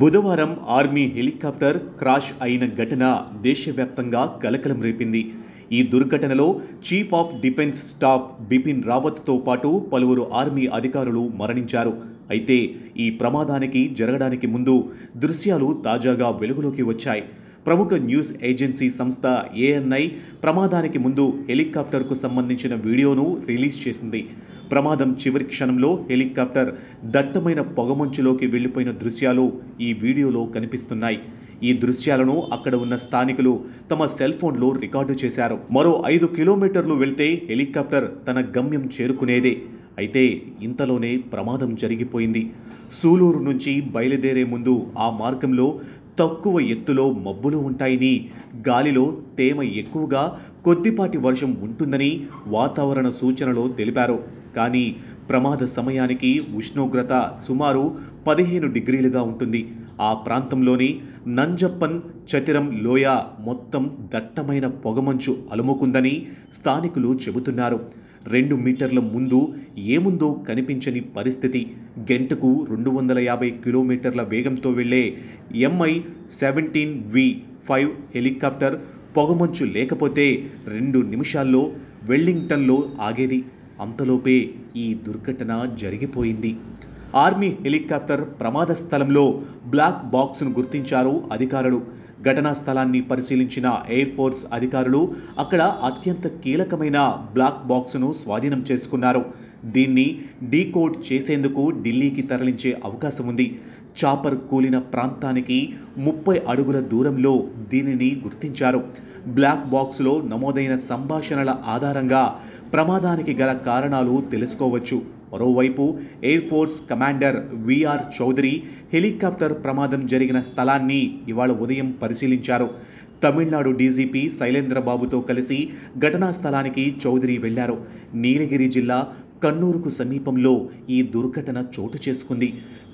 బుధవారం army helicopter crash అయిన ఘటన దేశవ్యాప్తంగా కలకలం రేపింది ఈ దుర్ఘటనలో chief of defence staff Bipin రావత్తో పాటు పలువురు ఆర్మీ అధికారులు మరణించారు అయితే ఈ ప్రమాదానికి జరగడానికి ముందు దృశ్యాలు తాజాగా వెలుగులోకి వచ్చాయి ప్రముఖ న్యూస్ ఏజెన్సీ సంస్థ ఏఎన్ఐ ప్రమాదానికి ముందు హెలికాప్టర్కు సంబంధించిన వీడియోను రిలీజ్ చేసింది ప్రమాదం చివరి క్షణంలో హెలికాప్టర్ దట్టమైన పొగమంచులోకి వెళ్లిపోయిన దృశ్యాలు ఈ వీడియోలో కనిపిస్తున్నాయి ఈ దృశ్యాలను అక్కడ ఉన్న స్థానికులు తమ సెల్ ఫోన్లో రికార్డు చేశారు మరో ఐదు కిలోమీటర్లు వెళ్తే హెలికాప్టర్ తన గమ్యం చేరుకునేదే అయితే ఇంతలోనే ప్రమాదం జరిగిపోయింది సూలూరు నుంచి బయలుదేరే ముందు ఆ మార్గంలో తక్కువ ఎత్తులో మబ్బులు ఉంటాయని గాలిలో తేమ ఎక్కువగా కొద్దిపాటి వర్షం ఉంటుందని వాతావరణ సూచనలో తెలిపారు కానీ ప్రమాద సమయానికి ఉష్ణోగ్రత సుమారు పదిహేను డిగ్రీలుగా ఉంటుంది ఆ ప్రాంతంలోని నంజప్పన్ చతిరం లోయ మొత్తం దట్టమైన పొగమంచు అలుముకుందని స్థానికులు చెబుతున్నారు రెండు మీటర్ల ముందు ఏముందో కనిపించని పరిస్థితి గంటకు రెండు వందల యాభై కిలోమీటర్ల వేగంతో వెళ్లే MI seventeen V five helicopter పొగమంచు లేకపోతే రెండు నిమిషాల్లో వెల్లింగ్టన్లో ఆగేది అంతలోపే ఈ దుర్ఘటన జరిగిపోయింది ఆర్మీ హెలికాప్టర్ ప్రమాద స్థలంలో బ్లాక్ బాక్స్ను గుర్తించారు అధికారులు ఘటనా స్థలాన్ని పరిశీలించిన ఎయిర్ ఫోర్స్ అధికారులు అక్కడ అత్యంత కీలకమైన బ్లాక్ బాక్సును స్వాధీనం చేసుకున్నారు దీన్ని డీకోడ్ చేసేందుకు ఢిల్లీకి తరలించే అవకాశం ఉంది చాపర్ కూలిన ప్రాంతానికి ముప్పై అడుగుల దూరంలో దీనిని గుర్తించారు బ్లాక్ బాక్స్లో నమోదైన సంభాషణల ఆధారంగా ప్రమాదానికి గల కారణాలు తెలుసుకోవచ్చు మరోవైపు air force commander VR Chaudhari helicopter ప్రమాదం జరిగిన స్థలాన్ని ఇవాళ ఉదయం పరిశీలించారు తమిళనాడు డీజీపీ శైలేంద్రబాబుతో కలిసి ఘటనా స్థలానికి చౌదరి వెళ్లారు నీలగిరి జిల్లా కన్నూరుకు సమీపంలో ఈ దుర్ఘటన చోటు చేసుకుంది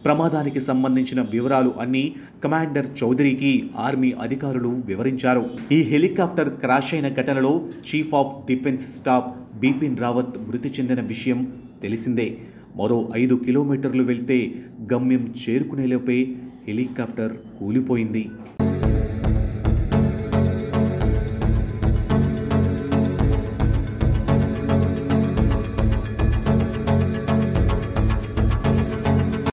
ప్రమాదానికి సంబంధించిన వివరాలు అన్నీ కమాండర్ చౌదరికి ఆర్మీ అధికారులు వివరించారు ఈ హెలికాప్టర్ క్రాష్ అయిన ఘటనలో chief of defence staff Bipin Rawat మృతి చెందిన విషయం తెలిసిందే మరో ఐదు కిలోమీటర్లు వెళ్తే గమ్యం చేరుకునేలోపే హెలికాప్టర్ కూలిపోయింది